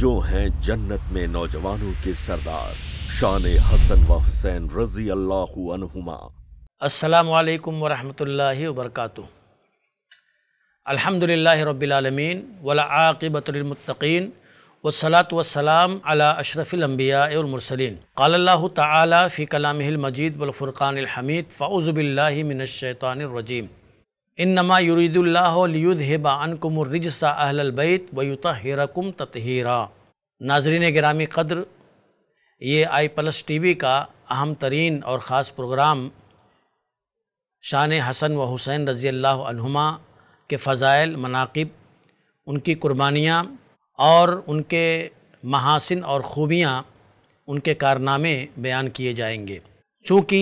जो हैं जन्नत में नौजवानों के सरदार शान हसन व हुसैन रजी अल्लाहुमा असलकम वरहमल वर्क अलहमदिल्ला रबालमीन वलाक़बतमतकीन वसलात वसलाम अला अशरफ़िलम्बियामरसलिन الحميد तला بالله من الشيطان الرجيم इन नमा युरीदुल्लायुद हेबा अनकुमरजसा अहलबैत वयुता तत ततहरा नाजरीन ग्रामी कद्र ये आई प्लस टी वी का अहम तरीन और ख़ास प्रोग्राम शान हसन व हुसैन रज़ी अल्लाहुमा के फ़ज़ाइल मनाकब उनकी कुर्बानियाँ और उनके महासिन और ख़ूबियाँ उनके कारनामे बयान किए जाएंगे चूँकि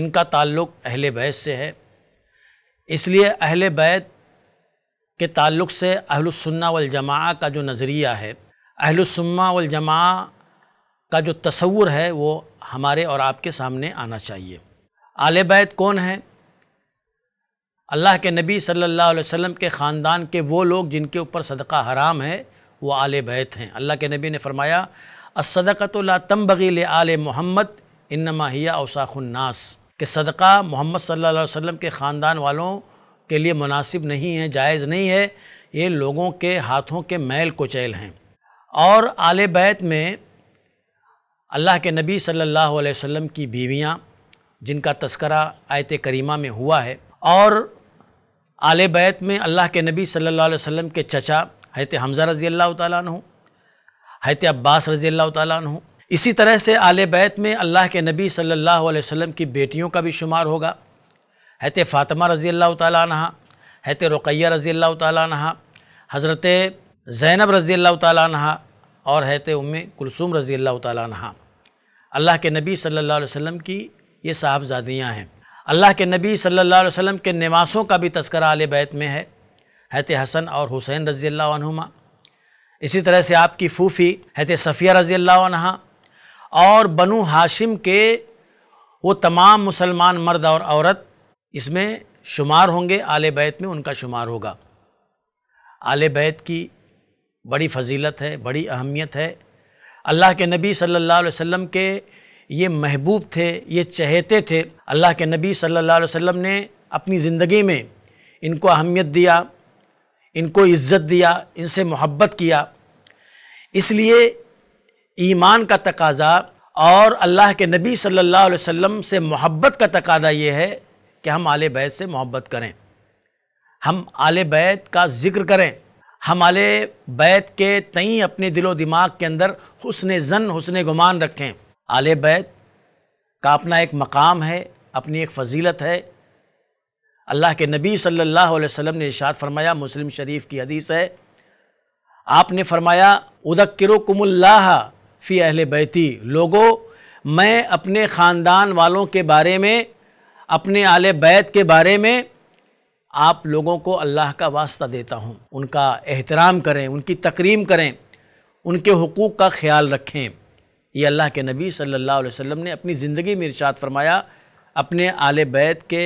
इनका ताल्लुक़ अहल बैस से है इसलिए अहल बैत के ताल्लुक़ से अहलसन्ना वजमा का जो नज़रिया है अहलसम्मा वजमा का जो तस्वूर है वो हमारे और आपके सामने आना चाहिए आल बैत कौन है अल्लाह के नबी सल्लल्लाहु अलैहि वसल्लम के ख़ानदान के वो लोग जिनके ऊपर सदका हराम है वो आल बैत हैं अल्लाह के नबी ने फरमाया असदकत ला तम बगील आल मोहम्मद इनमा हिया कि सदका मोहम्मद सल्लल्लाहु अलैहि वसल्लम के ख़ानदान वालों के लिए मुनासिब नहीं है जायज़ नहीं है ये लोगों के हाथों के मैल कोचैल हैं और आले बैत में अल्लाह के नबी सल्लल्लाहु अलैहि वसल्लम की बीवियां जिनका तस्करा आयत करीमा में हुआ है और आले बैत में अल्लाह के नबी सल्लल्लाहु अलैहि वसल्लम के चचा हैत हमज़ा रज़ी अल्लाह तैत अब्बास रज़ी अल्लाह तैत इसी तरह से आले बैत में अल्लाह के नबी सल्लल्लाहु अलैहि वसल्लम की बेटियों का भी शुमार होगा हैत फ़ातिमा रज़ी अल्लाह तह हैत रुकैया रज़ी अल्लाह तहा हज़रत ज़ैनब रज़ी अल्लाह तह और हैत उम कुलसूम रज़ी अल्लाह तह अल्लाह के नबी सल्लल्लाहु अलैहि वसल्लम की ये साहबजादियाँ हैं अल्लाह के नबी सल्लल्लाहु अलैहि वसल्लम के नमासों का भी तस्करा आल बैत में है हैत हसन और हुसैन रज़ी अल्लाह इसी तरह से आपकी फ़ूफ़ी हैत सफ़िया रज़ी अल्लाह और बनु हाशिम के वो तमाम मुसलमान मर्द और औरत इसमें शुमार होंगे आले बैत में उनका शुमार होगा आले बैत की बड़ी फजीलत है बड़ी अहमियत है अल्लाह के नबी सल्लल्लाहु अलैहि वसल्लम के ये महबूब थे ये चहेते थे अल्लाह के नबी सल्लल्लाहु अलैहि वसल्लम ने अपनी ज़िंदगी में इनको अहमियत दिया इनको इज़्ज़त दिया इनसे मोहब्बत किया इसलिए ईमान का तकाजा और अल्लाह के नबी सल्लल्लाहु अलैहि वसल्लम से मोहब्बत का तकाजा ये है कि हम आले बैत से मोहब्बत करें हम आले बैत का ज़िक्र करें हम आले बैत के तई अपने दिलो दिमाग के अंदर हसन जन हसन गुमान रखें आले बैत का अपना एक मकाम है अपनी एक फजीलत है अल्लाह के नबी सल्लल्लाहु अलैहि वसल्लम ने इशाद फरमाया मुस्लिम शरीफ की हदीस है आपने फरमाया उदक्र कुमुल्लाह फ़ी अहल बैती लोगों मैं अपने ख़ानदान वालों के बारे में अपने आल बैत के बारे में आप लोगों को अल्लाह का वास्ता देता हूँ उनका एहतराम करें उनकी तकरीम करें उनके हकूक़ का ख्याल रखें ये अल्लाह के नबी सल्लल्लाहु अलैहि वसल्लम ने अपनी ज़िंदगी में इरशाद फरमाया अपने आल बैत के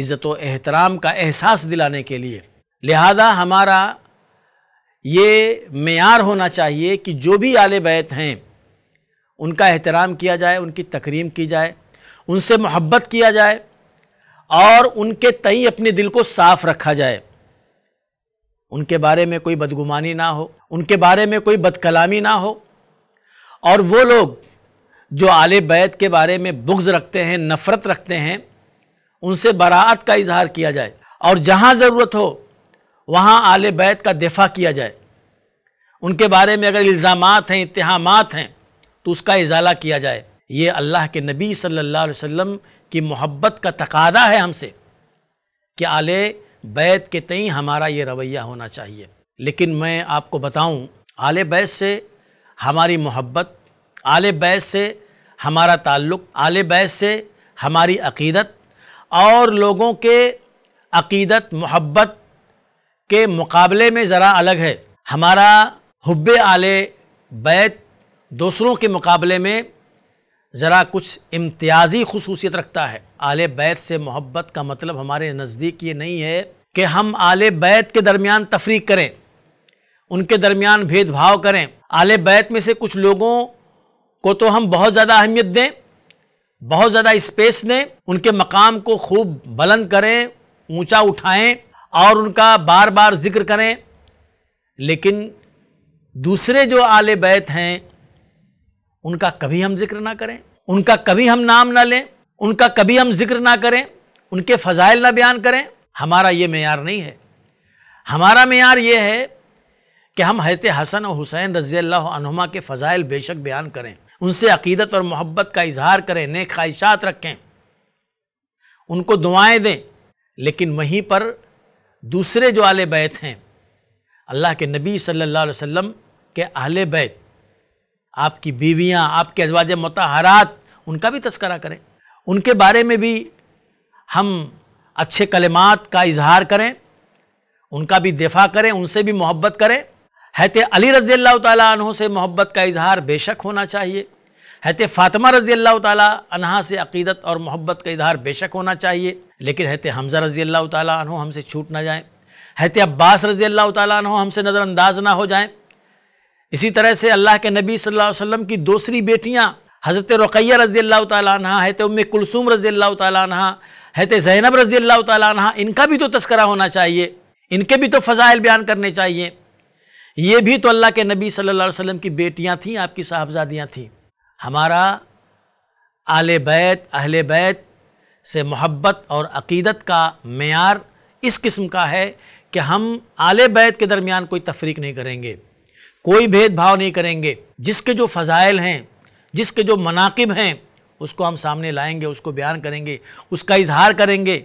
इज़्ज़त एहतराम का एहसास दिलाने के लिए लिहाजा हमारा ये मैार होना चाहिए कि जो भी आले बैत हैं उनका एहतराम किया जाए उनकी तकरीम की जाए उनसे मोहब्बत किया जाए और उनके तई अपने दिल को साफ़ रखा जाए उनके बारे में कोई बदगुमानी ना हो उनके बारे में कोई बदकलामी ना हो और वो लोग जो आले बैत के बारे में बुग्ज़ रखते हैं नफ़रत रखते हैं उनसे बरात का इजहार किया जाए और जहाँ ज़रूरत हो वहाँ आले बैत का दिफा किया जाए उनके बारे में अगर इल्ज़ाम हैं इतहाम हैं तो उसका इजाला किया जाए ये अल्लाह के नबी सल्लल्लाहु अलैहि वसल्लम की मोहब्बत का तकादा है हमसे कि आले बैत के तई हमारा ये रवैया होना चाहिए लेकिन मैं आपको बताऊं आल बैत से हमारी मोहब्बत आल बैत से हमारा ताल्लुक़ आल बैत से हमारी अकीदत और लोगों के अकीदत मोहब्बत के मुकाबले में ज़रा अलग है हमारा हब आले बैत दूसरों के मुकाबले में ज़रा कुछ इम्तियाज़ी खसूसियत रखता है आले बैत से मोहब्बत का मतलब हमारे नज़दीक ये नहीं है कि हम आले बैत के दरमियान तफरी करें उनके दरमियान भेदभाव करें आले बैत में से कुछ लोगों को तो हम बहुत ज़्यादा अहमियत दें बहुत ज़्यादा स्पेस दें उनके मकाम को खूब बुलंद करें ऊंचा उठाएं और उनका बार बार जिक्र करें लेकिन दूसरे जो आले बैत हैं उनका कभी हम जिक्र ना करें उनका कभी हम नाम ना लें उनका कभी हम जिक्र ना करें उनके फ़जाइल ना बयान करें हमारा ये मैार नहीं है हमारा मैार ये है कि हम हैत हसन और हुसैन रज़ी अल्लाहुमा के फ़जाइल बेशक बयान करें उनसे अकीदत और मोहब्बत का इजहार करें नेक ख्वाहिशात रखें उनको दुआएं दें लेकिन वहीं पर दूसरे जो आले बैत हैं अल्लाह के नबी सल्लल्लाहु अलैहि वसल्लम के आले बैत आपकी बीवियां आपके अजवाज मतहरात उनका भी तस्करा करें उनके बारे में भी हम अच्छे कलमात का इजहार करें उनका भी दिफा करें उनसे भी मोहब्बत करें हैत अली रज़ी अल्लाह तहों से मोहब्बत का इजहार बेशक होना चाहिए हैत फ़ातिमा रज़ी अल्लाह तहा से अकीदत और मोहब्बत का इजहार बेशक होना चाहिए लेकिन हैत हमज़ा रज़ी अल्लाह तन हो हमसे छूट ना जाए हैत अब्बास रज़ी अल्लाह हो हमसे नज़रअंदाज ना हो जाए इसी तरह से अल्लाह के नबी सल्लल्लाहु अलैहि वसल्लम की दूसरी बेटियाँ हज़रत रुकैया रज़ी अल्लाह तह हैत उम कुलसूम रज़ी अल्लाह तह हैत ज़ैनब रज़ी अल्लाह तह इनका भी तो तस्करा होना चाहिए इनके भी तो फ़ज़ाइल बयान करने चाहिए ये भी तो अल्लाह के नबी सल्लल्लाहु अलैहि वसल्लम की बेटियाँ थीं आपकी साहबजादियाँ थीं हमारा आल बैत अहले बैत से मोहब्बत और अकीदत का मैार इस किस्म का है कि हम आले बैत के दरमियान कोई तफरीक नहीं करेंगे कोई भेदभाव नहीं करेंगे जिसके जो फ़ज़ाइल हैं जिसके जो मनाकब हैं उसको हम सामने लाएंगे उसको बयान करेंगे उसका इजहार करेंगे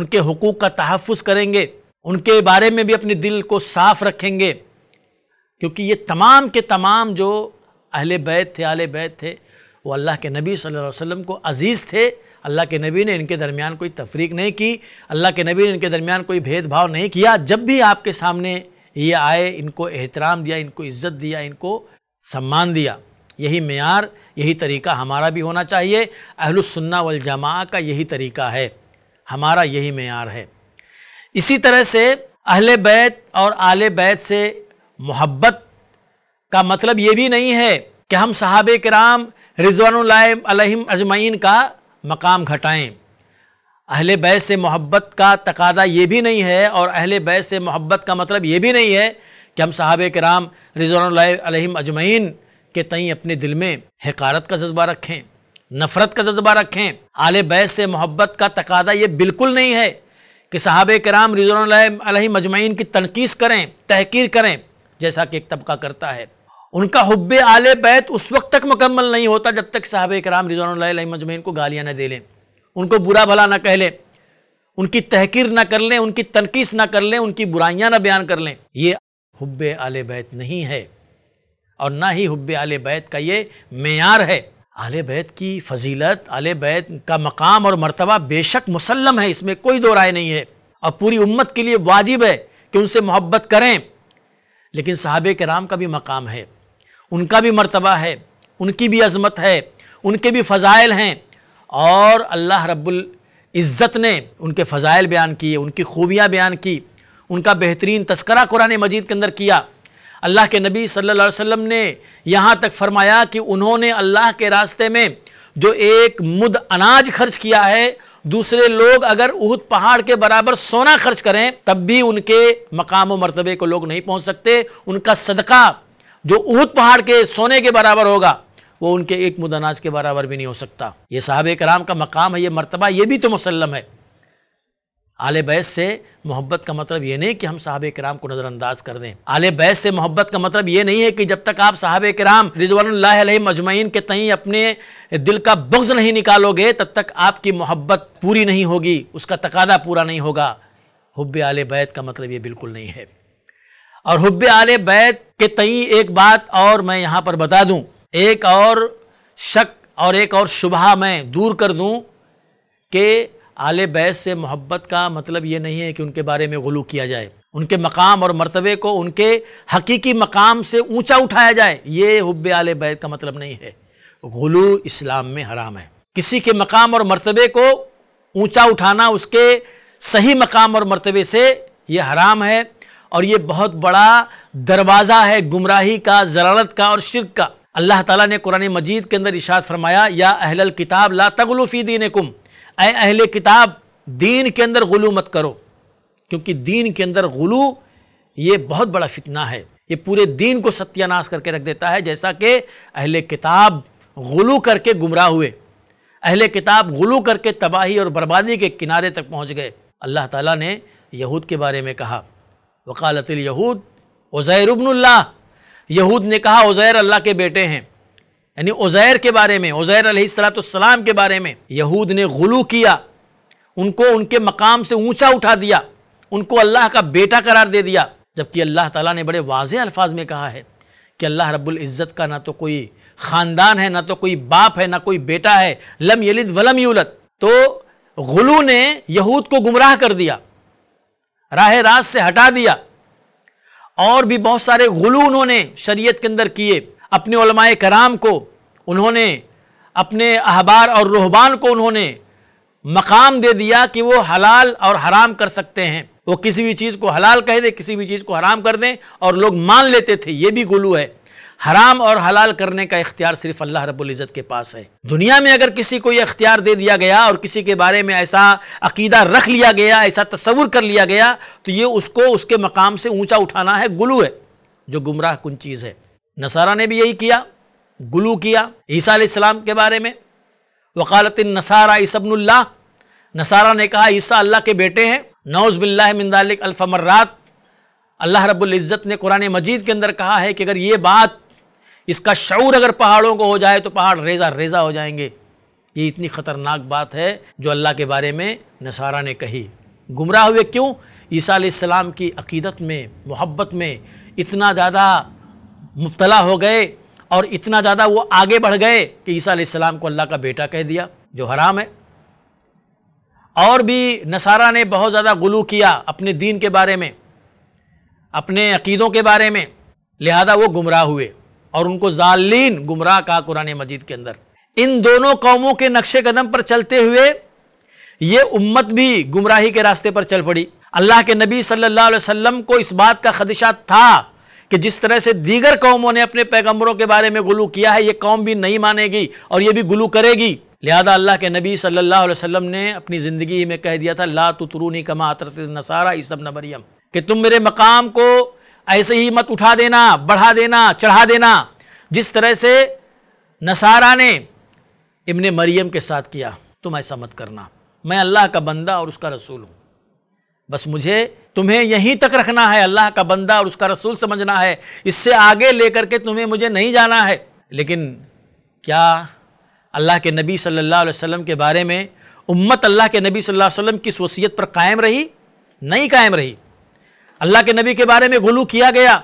उनके हकूक़ का तहफ़ करेंगे उनके बारे में भी अपने दिल को साफ़ रखेंगे क्योंकि ये तमाम के तमाम जो अहले बैत थे आले बैत थे वो अल्लाह के नबी सल्लल्लाहु अलैहि वसल्लम को अज़ीज़ थे अल्लाह के नबी ने इनके दरमियान कोई तफरीक नहीं की अल्लाह के नबी ने इनके दरमियान कोई भेदभाव नहीं किया जब भी आपके सामने ये आए इनको एहतराम दिया इनको इज़्ज़त दिया इनको सम्मान दिया यही मैार यही तरीका हमारा भी होना चाहिए अहलसन्ना वलजमा का यही तरीका है हमारा यही मैार है इसी तरह से अहल बैत और आल बैत से मोहब्बत का मतलब ये भी नहीं है कि हम साहब कराम रिजवान अजमैन का मकाम घटाएं अहल बैस से मोहब्बत का तकादा ये भी नहीं है और अहल बैस से मोहब्बत का मतलब ये भी नहीं है कि हम साहब कराम रिजवान अजमैन के तई अपने दिल में हकारत का जज्बा रखें नफ़रत का जज्बा रखें आल बैस से मोहब्बत का तकादा ये बिल्कुल नहीं है कि साहब कराम रिजवान मजमैन की तनकीस करें तहकीर करें जैसा कि एक तबका करता है उनका हब्ब आल बैत उस वक्त तक मुकम्मल नहीं होता जब तक साहब कराम रिजवान मजमैन को गालियाँ न दे लें उनको बुरा भला ना कह लें उनकी तहकीर ना कर लें उनकी तनकीस ना कर लें उनकी बुराइयाँ ना बयान कर लें ये हब्ब आल बैत नहीं है और ना ही हब्ब आल बैत का ये मैार है आल बैत की फजीलत आल बैत का मकाम और मरतबा बेशक मुसलम है इसमें कोई दो राय नहीं है और पूरी उम्मत के लिए वाजिब है कि उनसे मोहब्बत करें लेकिन साहब राम का भी मकाम है उनका भी मर्तबा है उनकी भी अज़मत है उनके भी फ़ज़ाइल हैं और अल्लाह रब्बुल इज़्ज़त ने उनके फ़ज़ाइल बयान किए उनकी खूबियाँ बयान की उनका बेहतरीन तस्करा कुरान मजीद के अंदर किया अल्लाह के नबी सल्लल्लाहु अलैहि वसल्लम ने यहाँ तक फरमाया कि उन्होंने अल्लाह के रास्ते में जो एक मुद अनाज खर्च किया है दूसरे लोग अगर उहद पहाड़ के बराबर सोना खर्च करें तब भी उनके मकाम व मरतबे को लोग नहीं पहुँच सकते उनका सदका जो ऊद पहाड़ के सोने के बराबर होगा वो उनके एक मुदनाज के बराबर भी नहीं हो सकता ये साहब कराम का मकाम है ये मरतबा ये भी तो मुसलम है आले बैस से मोहब्बत का मतलब ये नहीं कि हम साहब कराम को नज़रअंदाज कर दें आल बैस से मोहब्बत का मतलब ये नहीं है कि जब तक आप साहब कराम रिजवान मजमैन के तहीं अपने दिल का बग्ज़ नहीं निकालोगे तब तक आपकी मोहब्बत पूरी नहीं होगी उसका तकादा पूरा नहीं होगा हुब आले बैत का मतलब ये बिल्कुल नहीं है और हब आल बैत के तई एक बात और मैं यहाँ पर बता दूँ एक और शक और एक और शुबह मैं दूर कर दूँ कि आल बैत से मोहब्बत का मतलब ये नहीं है कि उनके बारे में गलू किया जाए उनके मकाम और मरतबे को उनके हकीकी मकाम से ऊंचा उठाया जाए ये हब आल बैत का मतलब नहीं है गलू इस्लाम में हराम है किसी के मकाम और मरतबे को ऊंचा उठाना उसके सही मकाम और मरतबे से ये हराम है और ये बहुत बड़ा दरवाज़ा है गुमराही का जरारत का और शिरक का अल्लाह ताला ने कुरान मजीद के अंदर इशाद फरमाया या अहल किताब ला तगलूफ़ी दीन कुम ए अहल किताब दीन के अंदर गुलू मत करो क्योंकि दीन के अंदर गुलू ये बहुत बड़ा फितना है ये पूरे दीन को सत्यानाश करके रख देता है जैसा कि अहल किताब गलू करके गुमराह हुए अहल किताब गलू करके तबाही और बर्बादी के किनारे तक पहुँच गए अल्लाह ताला ने यहूद के बारे में कहा यहूद उज़ैर उबनल्ला यहूद ने कहा उज़ैर अल्लाह के बेटे हैं यानी उज़ैर के बारे में उज़ैर अलैहिस्सलाम के बारे में यहूद ने गलू किया उनको उनके मकाम से ऊंचा उठा दिया उनको अल्लाह का बेटा करार दे दिया जबकि अल्लाह ताला ने बड़े वाज अल्फाज में कहा है कि अल्लाह रब्बुल इज़्ज़त का ना तो कोई ख़ानदान है ना तो कोई बाप है ना कोई बेटा है लम यलिद वलम यूलत तो गलू ने यहूद को गुमराह कर दिया राह रास से हटा दिया और भी बहुत सारे गुलू उन्होंने शरीयत के अंदर किए अपने उलमाए कराम को उन्होंने अपने अहबार और रोहबान को उन्होंने मकाम दे दिया कि वो हलाल और हराम कर सकते हैं वो किसी भी चीज़ को हलाल कह दे किसी भी चीज़ को हराम कर दें और लोग मान लेते थे ये भी गुलू है हराम और हलाल करने का इख्तियार सिर्फ अल्लाह रबुल्ज़त के पास है दुनिया में अगर किसी को यह इख्तियार दे दिया गया और किसी के बारे में ऐसा अकीदा रख लिया गया ऐसा तस्वुर कर लिया गया तो ये उसको उसके मकाम से ऊँचा उठाना है गुलू है जो गुमराह कन चीज़ है नसारा ने भी यही किया गुलू किया ईसा सलाम के बारे में वकालत नसारा इसबनल्ला नसारा ने कहा ईसा अल्लाह के बेटे हैं नौज़ बिल्लामिंदालिक अल्फ़मर्रात अल्लाह रब्बुल्ज़त ने कुरान मजीद के अंदर कहा है कि अगर ये बात इसका शौर अगर पहाड़ों को हो जाए तो पहाड़ रेजा रेजा हो जाएंगे ये इतनी ख़तरनाक बात है जो अल्लाह के बारे में नसारा ने कही गुमराह हुए क्यों ईसा सलाम की अकीदत में मोहब्बत में इतना ज़्यादा मुबतला हो गए और इतना ज़्यादा वो आगे बढ़ गए कि ईसा सलाम को अल्लाह का बेटा कह दिया जो हराम है और भी नसारा ने बहुत ज़्यादा गुलू किया अपने दीन के बारे में अपने अकीदों के बारे में लिहाजा वो गुमराह हुए और उनको जालीन गुमराह कहा कुरान मजीद के अंदर इन दोनों कौमों के नक्शे कदम पर चलते हुए ये उम्मत भी गुमराही के रास्ते पर चल पड़ी अल्लाह के नबी सल्लल्लाहु अलैहि वसल्लम को इस बात का खदशा था कि जिस तरह से दीगर कौमों ने अपने पैगंबरों के बारे में गुलू किया है ये कौम भी नहीं मानेगी और ये भी गुलू करेगी लिहाजा अल्लाह के नबी सल्लल्लाहु अलैहि वसल्लम ने अपनी ज़िंदगी में कह दिया था ला तुतरूनी कमा अतरत नसारा इसब न मरियम कि तुम मेरे मकाम को ऐसे ही मत उठा देना बढ़ा देना चढ़ा देना जिस तरह से नसारा ने इब्ने मरियम के साथ किया तुम ऐसा मत करना मैं अल्लाह का बंदा और उसका रसूल हूँ बस मुझे तुम्हें यहीं तक रखना है अल्लाह का बंदा और उसका रसूल समझना है इससे आगे लेकर के तुम्हें मुझे नहीं जाना है लेकिन क्या अल्लाह के नबी सल्लल्लाहु अलैहि वसल्लम के बारे में उम्मत अल्लाह के नबी सल्लल्लाहु अलैहि वसल्लम की वसीयत पर कायम रही नहीं कायम रही अल्लाह के नबी के बारे में गुलू किया गया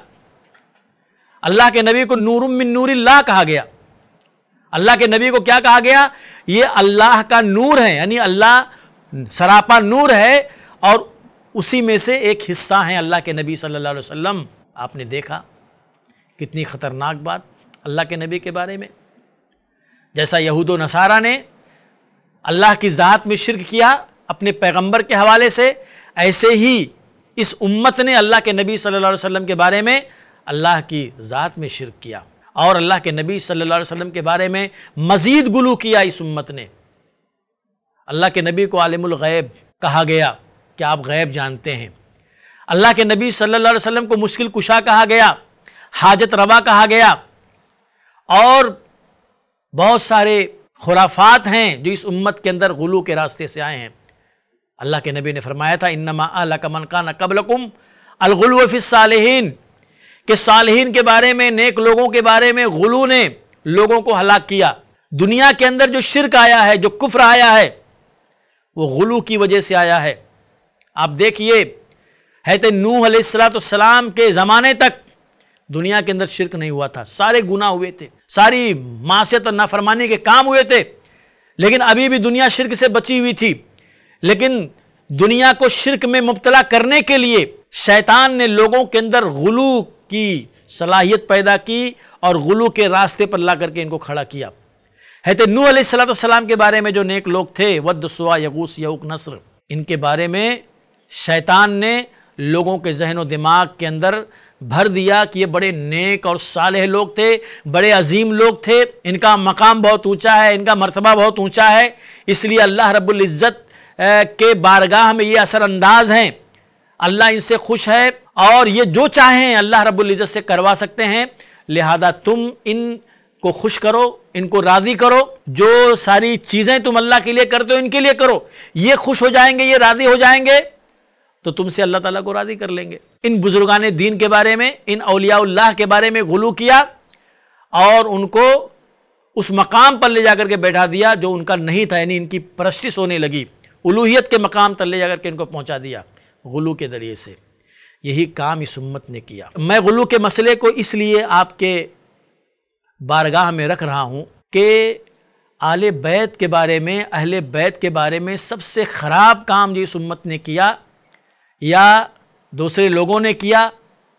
अल्लाह के नबी को नूरुम मिन ला कहा गया अल्लाह के नबी को क्या कहा गया ये अल्लाह का नूर है यानी अल्लाह सरापा नूर है और उसी में से एक हिस्सा है अल्लाह के नबी सल्लल्लाहु अलैहि वसल्लम आपने देखा कितनी ख़तरनाक बात अल्लाह के नबी के बारे में जैसा यहूद नसारा ने अल्लाह की ज़ात में शिरक किया अपने पैगंबर के हवाले से ऐसे ही इस उम्मत ने अल्लाह के नबी सल्लल्लाहु अलैहि वसल्लम के बारे में अल्लाह की ज़ात में शिरक किया और अल्लाह के नबी सल्लल्लाहु अलैहि वसल्लम के बारे में मज़ीद गुलू किया इस उम्मत ने अल्लाह के नबी को आलिमुल गैब कहा गया कि आप गैब जानते हैं अल्लाह के नबी सल्लल्लाहु अलैहि वसल्लम को मुश्किल कुशा कहा गया हाजत रवा कहा गया और बहुत सारे खुराफात हैं जो इस उम्मत के अंदर गुलू के रास्ते से आए हैं अल्लाह के नबी ने फरमाया था इन्नमा अल्ला का कान कबलकुम अलगुलफ़िसालहन के सालहीन के बारे में नेक लोगों के बारे में गुलू ने लोगों को हलाक किया दुनिया के अंदर जो शिरक आया है जो कुफ्र आया है वो गुलू की वजह से आया है आप देखिए हैत नूह सलाम के ज़माने तक दुनिया के अंदर शिरक नहीं हुआ था सारे गुना हुए थे सारी मासीत और नाफरमानी के काम हुए थे लेकिन अभी भी दुनिया शिरक से बची हुई थी लेकिन दुनिया को शिरक में मुबतला करने के लिए शैतान ने लोगों के अंदर गुलू की सलाहियत पैदा की और गुलू के रास्ते पर ला करके इनको खड़ा किया है तो नू सलाम के बारे में जो नेक लोग थे वद सुआ यगूस यूक नसर इनके बारे में शैतान ने लोगों के जहन व दिमाग के अंदर भर दिया कि ये बड़े नेक और सालह लोग थे बड़े अजीम लोग थे इनका मकाम बहुत ऊंचा है इनका मर्तबा बहुत ऊंचा है इसलिए अल्लाह रब्बुल इज़्ज़त के बारगाह में ये असरअंदाज हैं अल्लाह इनसे खुश है और ये जो चाहें अल्लाह रबुल्जत से करवा सकते हैं लिहाजा तुम इन को खुश करो इनको राज़ी करो जो सारी चीज़ें तुम अल्लाह के लिए करते हो इनके लिए करो ये खुश हो जाएंगे ये राज़ी हो जाएंगे तो तुमसे अल्लाह ताला को राज़ी कर लेंगे इन बुज़ुर्गान दीन के बारे में इन अलियाल्लाह के बारे में गुलू किया और उनको उस मकाम पर ले जाकर के बैठा दिया जो उनका नहीं था यानी इनकी परस्टिश होने लगी उलूहियत के मकाम तले ले जाकर के इनको पहुँचा दिया गुलू के ज़रिए से यही काम इस उम्मत ने किया मैं गुलू के मसले को इसलिए आपके बारगाह में रख रहा हूँ कि आले बैत के बारे में अहले बैत के बारे में सबसे ख़राब काम जो इस उम्मत ने किया या दूसरे लोगों ने किया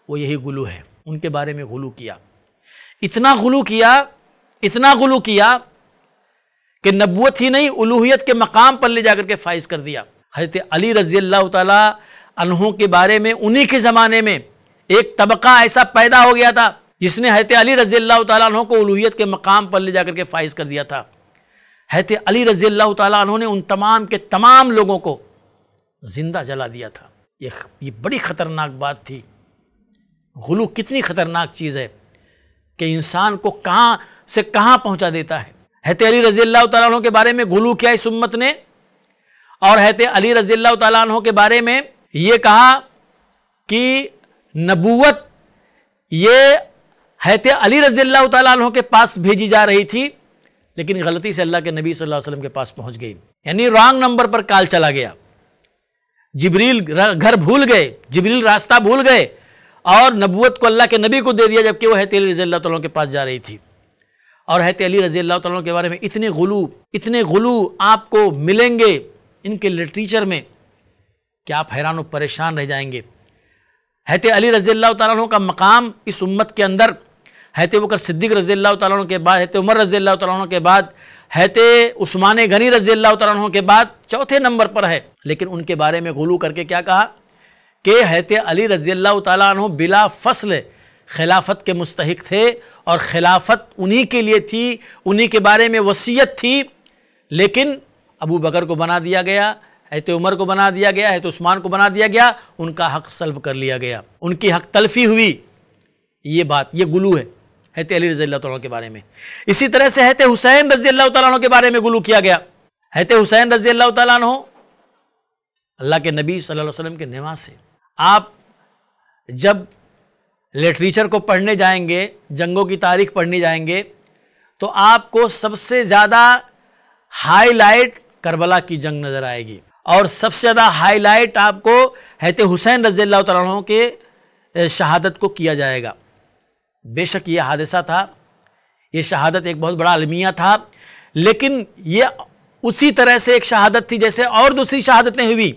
वो यही गुलू है उनके बारे में गुलू किया इतना गुलू किया इतना गुलू किया कि नबूत ही नहीं उलूहियत के मकाम पर ले जाकर के फाइज कर दिया हजरत अली रजी अल्लाह तहों के बारे में उन्हीं के ज़माने में एक तबका ऐसा पैदा हो गया था जिसने हजरत अली रजी अल्लाह तहों को उलूहियत के मकाम पर ले जाकर के फाइज कर दिया था हजरत अली रजी अल्लाह तहों ने उन तमाम के तमाम लोगों को ज़िंदा जला दिया था ये ये बड़ी ख़तरनाक बात थी गुलू कितनी ख़तरनाक चीज़ है कि इंसान को कहाँ से कहाँ पहुँचा देता है हैत अली रजील्ला तु के बारे में गुलू किया इस उम्मत ने और हैत अली रजील्ला तु के बारे में ये कहा कि नबूत ये हैत अली रजी तु के पास भेजी जा रही थी लेकिन गलती से अल्लाह के नबी सल्लल्लाहु अलैहि वसल्लम के पास पहुंच गई यानी रॉन्ग नंबर पर काल चला गया जबरील घर भूल गए जबरील रास्ता भूल गए और नबूत को अल्लाह के नबी को दे दिया जबकि वो हैत अली रजील्ला के पास जा रही थी और हैत अली रज़ी अल्लाह तु के बारे में इतने गलू इतने गलू आपको मिलेंगे इनके लिटरेचर में कि आप हैरान और परेशान रह जाएंगे हैत अली रज़ी अल्लाह तु का मकाम इस उम्मत के अंदर हैत बकर सिद्दीक रज़ी अल्लाह तु के बाद हैत उमर रज़ी अल्लाह तु के बाद हैत उस्मान गनी रज़ी अल्लाह तु के बाद चौथे नंबर पर है लेकिन उनके बारे में गलू करके क्या कहा कि हैत अली रज़ी अल्लाह तु बिला फसल खिलाफत के मुस्तक थे और खिलाफत उन्हीं के लिए थी उन्हीं के बारे में वसीयत थी लेकिन अबू बकर को बना दिया गया है तो उमर को बना दिया गया है तो उस्मान को बना दिया गया उनका हक सल्ब कर लिया गया उनकी हक तलफी हुई ये बात ये गुलू है हैत अली रज़ी अल्लाह के बारे में इसी तरह से हैत हुसैन रज़ी अल्लाह तु के बारे में गुलू किया गया हैत हुसैन रज़ी अल्लाह तु अल्लाह के नबी सल्लल्लाहु अलैहि वसल्लम के नवासे से आप जब लिटरेचर को पढ़ने जाएंगे जंगों की तारीख पढ़ने जाएंगे तो आपको सबसे ज़्यादा हाईलाइट करबला की जंग नज़र आएगी और सबसे ज़्यादा हाईलाइट आपको हैत हुसैन रज़ी तहों के शहादत को किया जाएगा बेशक ये हादसा था ये शहादत एक बहुत बड़ा अलमिया था लेकिन ये उसी तरह से एक शहादत थी जैसे और दूसरी शहादतें हुई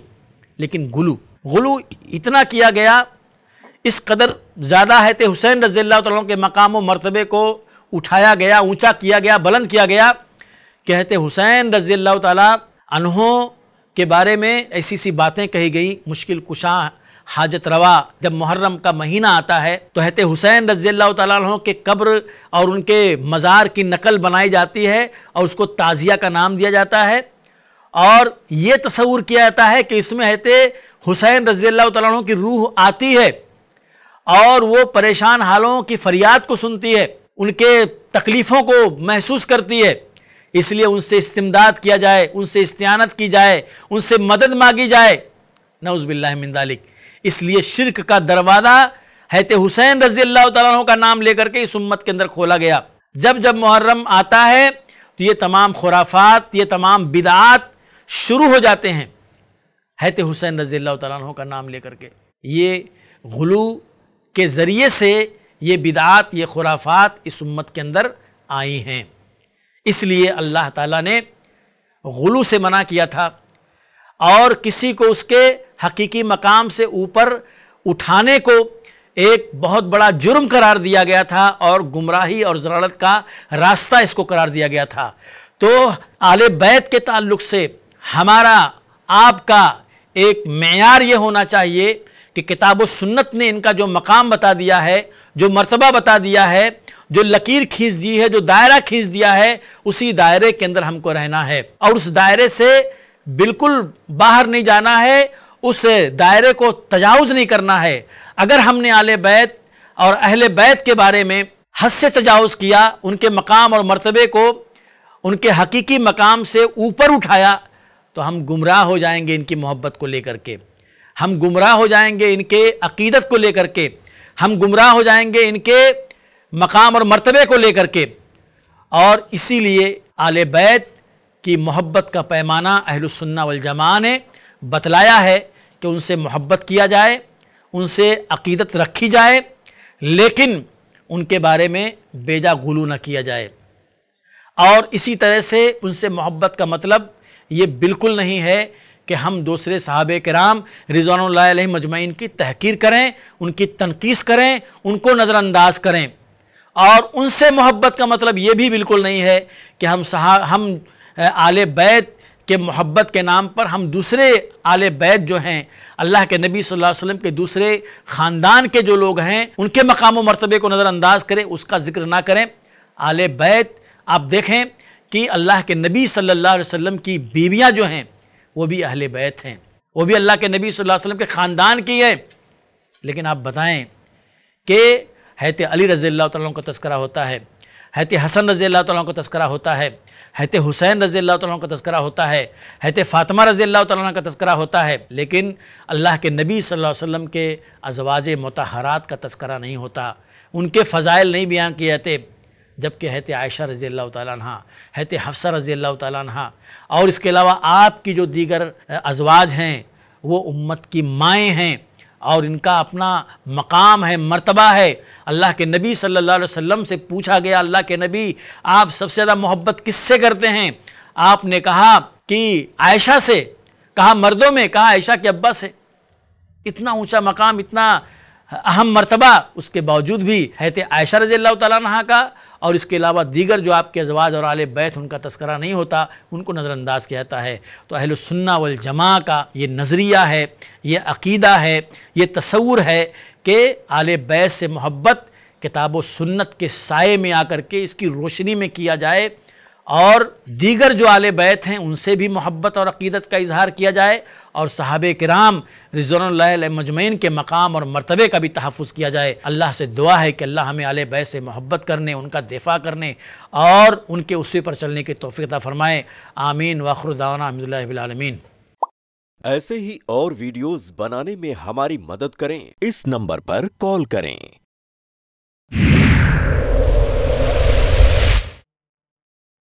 लेकिन गुलू गुलू इतना किया गया इस कदर ज़्यादा है हुसैन रज़ी अल्लाह के मकाम व मरतबे को उठाया गया ऊंचा किया गया बुलंद किया गया कहते हुसैन रज़ी अल्लाह तहों के बारे में ऐसी सी बातें कही गई मुश्किल कुशा हाजत रवा जब मुहर्रम का महीना आता है तो हैते हुसैन रज़ी अल्लाह तहों के कब्र और उनके मज़ार की नकल बनाई जाती है और उसको ताज़िया का नाम दिया जाता है और ये तस्वूर किया जाता है कि इसमें हैते हुसैन रज़ी तहों की रूह आती है और वो परेशान हालों की फरियाद को सुनती है उनके तकलीफ़ों को महसूस करती है इसलिए उनसे इस्तेमदाद किया जाए उनसे इस्तेनत की जाए उनसे मदद मांगी जाए नवजबिल्लिक इसलिए शिरक का दरवाज़ा हैत हुसैन रजी अल्लाह तु का नाम लेकर के इस उम्मत के अंदर खोला गया जब जब मुहर्रम आता है तो ये तमाम खुराफात ये तमाम बिदात शुरू हो जाते हैं हैत हुसैन रजी अल्लाह तु का नाम लेकर के ये गलू के ज़रिए से ये बिदात ये खुराफात इस उम्मत के अंदर आई हैं इसलिए अल्लाह ताला ने गुलू से मना किया था और किसी को उसके हकीकी मकाम से ऊपर उठाने को एक बहुत बड़ा जुर्म करार दिया गया था और गुमराही और जरारत का रास्ता इसको करार दिया गया था तो आले बैत के ताल्लुक से हमारा आपका एक मैार ये होना चाहिए कि किताब सुन्नत ने इनका जो मकाम बता दिया है जो मर्तबा बता दिया है जो लकीर खींच दी है जो दायरा खींच दिया है उसी दायरे के अंदर हमको रहना है और उस दायरे से बिल्कुल बाहर नहीं जाना है उस दायरे को तजावज़ नहीं करना है अगर हमने आल बैत और अहल बैत के बारे में हद से तजावज़ किया उनके मकाम और मरतबे को उनके हकीकी मकाम से ऊपर उठाया तो हम गुमराह हो जाएंगे इनकी मोहब्बत को लेकर के हम गुमराह हो जाएंगे इनके अकीदत को लेकर के हम गुमराह हो जाएंगे इनके मकाम और मर्तबे को लेकर के और इसीलिए आल बैत की मोहब्बत का पैमाना अहलसन्ना वलजमा ने बतलाया है कि उनसे मोहब्बत किया जाए उनसे अकीदत रखी जाए लेकिन उनके बारे में बेजा गुलू न किया जाए और इसी तरह से उनसे मोहब्बत का मतलब ये बिल्कुल नहीं है कि हम दूसरे साहब कराम रिजवान मजमैन की तहकीर करें उनकी तनकीस करें उनको नज़रअंदाज करें और उनसे मोहब्बत का मतलब ये भी बिल्कुल नहीं है कि हम सहा हम आले बैत के मोहब्बत के नाम पर हम दूसरे आले बैत जो हैं अल्लाह के नबी सल्लल्लाहु अलैहि वसल्लम के दूसरे ख़ानदान के जो लोग हैं उनके मकाम व मरतबे को नज़रअंदाज करें उसका जिक्र ना करें आले बैत आप देखें कि अल्लाह के नबी सल्लल्लाहु अलैहि वसल्लम की बीवियाँ जो हैं वो भी अहल बैत हैं वो भी अल्लाह के नबी सल्लल्लाहु अलैहि वसल्लम के ख़ानदान की है लेकिन आप बताएं कि हैत अली रज़ी अल्लाह तुम का तस्करा होता है हैत हसन रज़ी अल्लाह तु का तस्करा होता है हैत हुसैन रज़ी अल्लाह तु का तस्करा होता है हैत फ़ातिमा रज़ी अल्लाह तु का तस्करा होता है लेकिन अल्लाह के नबी सल्लल्लाहु अलैहि वसल्लम के अजवाज मतहरात का तस्करा नहीं होता उनके फ़ज़ाइल नहीं बयान किए जाते जबकि हैत आयशा रज़ी अल्लाह तह हैत हफ्सा रज़ी अल्लाह तह और इसके अलावा आपकी जो दीगर अजवाज हैं वो उम्मत की माएँ हैं और इनका अपना मकाम है मर्तबा है अल्लाह के नबी सल्लल्लाहु अलैहि वसल्लम से पूछा गया अल्लाह के नबी आप सबसे ज़्यादा मोहब्बत किससे करते हैं आपने कहा कि आयशा से कहा मर्दों में कहा आयशा के अब्बा से इतना ऊंचा मकाम इतना अहम मर्तबा उसके बावजूद भी हैत आयशा रज़ी अल्लाह तह का और इसके अलावा दीगर जो आपके अजवाज और आल बैत उनका तस्करा नहीं होता उनको नज़रअंदाज किया जाता है तो अहल सुन्ना वल जमा का ये नज़रिया है ये अकीदा है ये तस्वूर है कि आल बैत से मोहब्बत किताब सुन्नत के साय में आकर के इसकी रोशनी में किया जाए और दीगर जो आले बैत हैं उनसे भी मोहब्बत और अकीदत का इजहार किया जाए और साहब कराम रिजवान मजमैन के मकाम और मरतबे का भी तहफ़ किया जाए अल्लाह से दुआ है कि अल्लाह हमें आले बैत से मोहब्बत करने उनका दिफा करने और उनके उसी पर चलने की तोफ़ीता फ़रमाएँ आमीन वाखरुदाना ऐसे ही और वीडियोज़ बनाने में हमारी मदद करें इस नंबर पर कॉल करें